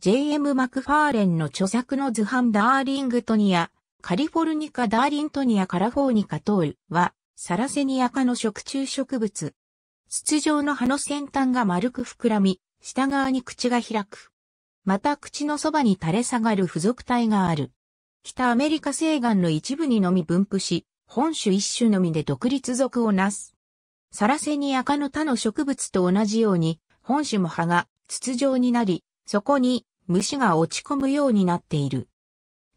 J.M. マクファーレンの著作の図版ダーリングトニア、カリフォルニカ・ダーリントニア・カラフォーニカ・トールは、サラセニア科の食虫植物。筒状の葉の先端が丸く膨らみ、下側に口が開く。また口のそばに垂れ下がる付属体がある。北アメリカ西岸の一部にのみ分布し、本種一種のみで独立属をなす。サラセニア科の他の植物と同じように、本種も葉が筒状になり、そこに虫が落ち込むようになっている。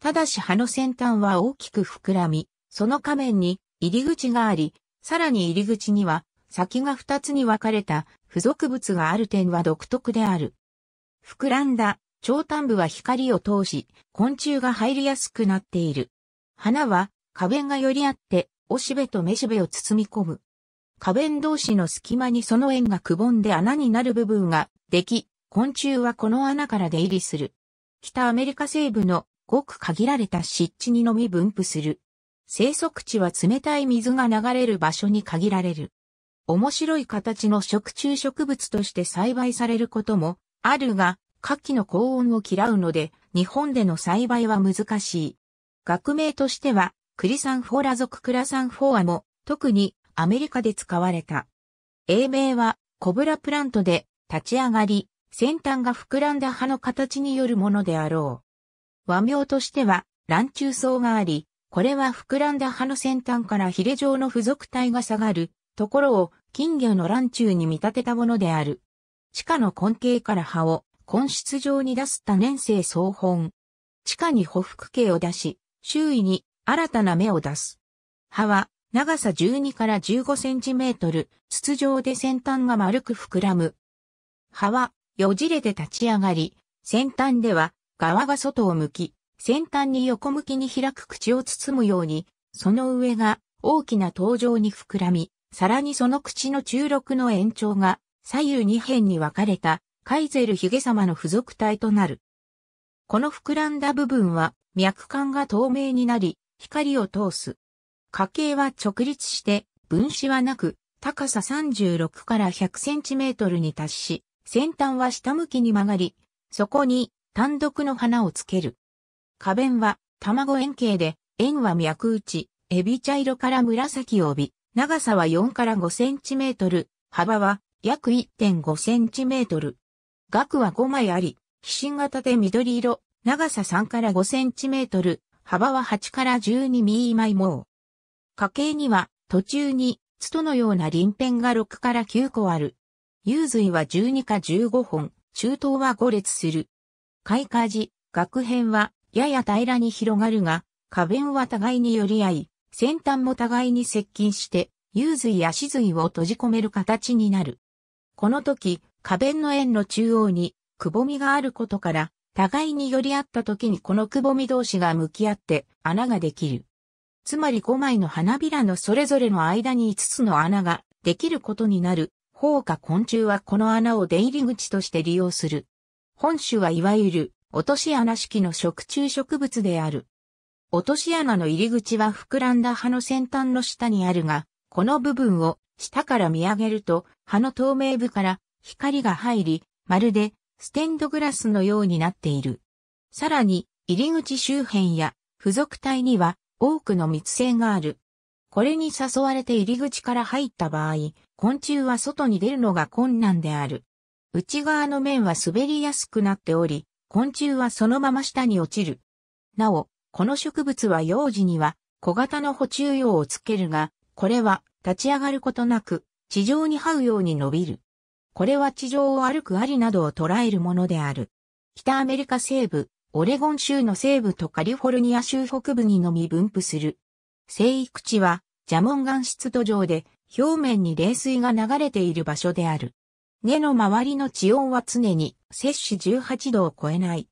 ただし葉の先端は大きく膨らみ、その下面に入り口があり、さらに入り口には先が二つに分かれた付属物がある点は独特である。膨らんだ長短部は光を通し、昆虫が入りやすくなっている。花は花弁がよりあって、おしべとめしべを包み込む。花弁同士の隙間にその円がくぼんで穴になる部分ができ、昆虫はこの穴から出入りする。北アメリカ西部のごく限られた湿地にのみ分布する。生息地は冷たい水が流れる場所に限られる。面白い形の食虫植物として栽培されることもあるが、夏季の高温を嫌うので、日本での栽培は難しい。学名としては、クリサンフォーラ属クラサンフォアも、特にアメリカで使われた。英名は、コブラプラントで、立ち上がり、先端が膨らんだ葉の形によるものであろう。和名としては、卵中層があり、これは膨らんだ葉の先端からヒレ状の付属体が下がるところを金魚の卵中に見立てたものである。地下の根茎から葉を根室状に出す多年生草本。地下に匍匐茎を出し、周囲に新たな芽を出す。葉は長さ12から15センチメートル、筒状で先端が丸く膨らむ。葉はよじれて立ち上がり、先端では側が外を向き、先端に横向きに開く口を包むように、その上が大きな頭上に膨らみ、さらにその口の中録の延長が左右二辺に分かれたカイゼルヒゲ様の付属体となる。この膨らんだ部分は脈管が透明になり、光を通す。家系は直立して、分子はなく、高さ36から100センチメートルに達し、先端は下向きに曲がり、そこに単独の花をつける。花弁は卵円形で、円は脈打ち、エビ茶色から紫を帯、長さは4から5センチメートル、幅は約1.5センチメートル。額は5枚あり、飛心型で緑色、長さ3から5センチメートル、幅は8から12ミリ枚も。家形には途中に、ツトのような輪辺が6から9個ある。幽髄は12か15本、中東は5列する。開花時、学編はやや平らに広がるが、花弁は互いに寄り合い、先端も互いに接近して、幽髄死髄を閉じ込める形になる。この時、花弁の円の中央に、くぼみがあることから、互いに寄り合った時にこのくぼみ同士が向き合って穴ができる。つまり5枚の花びらのそれぞれの間に5つの穴ができることになる放火昆虫はこの穴を出入り口として利用する。本種はいわゆる落とし穴式の食虫植物である。落とし穴の入り口は膨らんだ葉の先端の下にあるが、この部分を下から見上げると葉の透明部から光が入り、まるでステンドグラスのようになっている。さらに入り口周辺や付属体には多くの密性がある。これに誘われて入り口から入った場合、昆虫は外に出るのが困難である。内側の面は滑りやすくなっており、昆虫はそのまま下に落ちる。なお、この植物は幼児には小型の補虫葉をつけるが、これは立ち上がることなく地上に這うように伸びる。これは地上を歩くアリなどを捉えるものである。北アメリカ西部、オレゴン州の西部とカリフォルニア州北部にのみ分布する。生育地は蛇紋岩質土壌で、表面に冷水が流れている場所である。根の周りの地温は常に摂氏18度を超えない。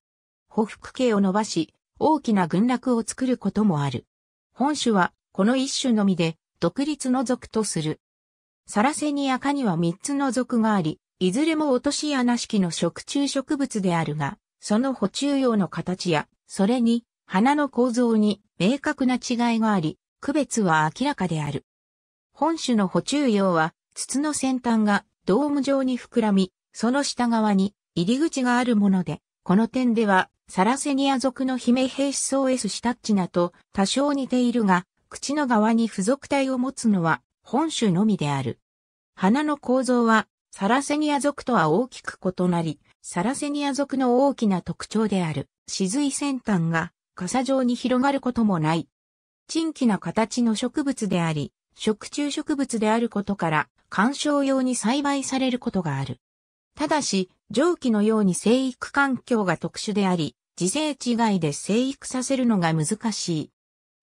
歩幅径を伸ばし、大きな群落を作ることもある。本種は、この一種のみで、独立の属とする。サラセニア科には三つの属があり、いずれも落とし穴式の食虫植物であるが、その補虫用の形や、それに、花の構造に明確な違いがあり、区別は明らかである。本種の補中用は、筒の先端がドーム状に膨らみ、その下側に入り口があるもので、この点では、サラセニア族の姫兵士ソーエスシタッチナと多少似ているが、口の側に付属体を持つのは本種のみである。花の構造はサラセニア族とは大きく異なり、サラセニア族の大きな特徴である、雫髄先端が傘状に広がることもない、珍奇な形の植物であり、食虫植物であることから、観賞用に栽培されることがある。ただし、蒸気のように生育環境が特殊であり、自生地外で生育させるのが難しい。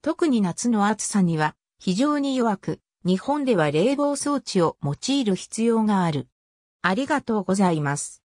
特に夏の暑さには非常に弱く、日本では冷房装置を用いる必要がある。ありがとうございます。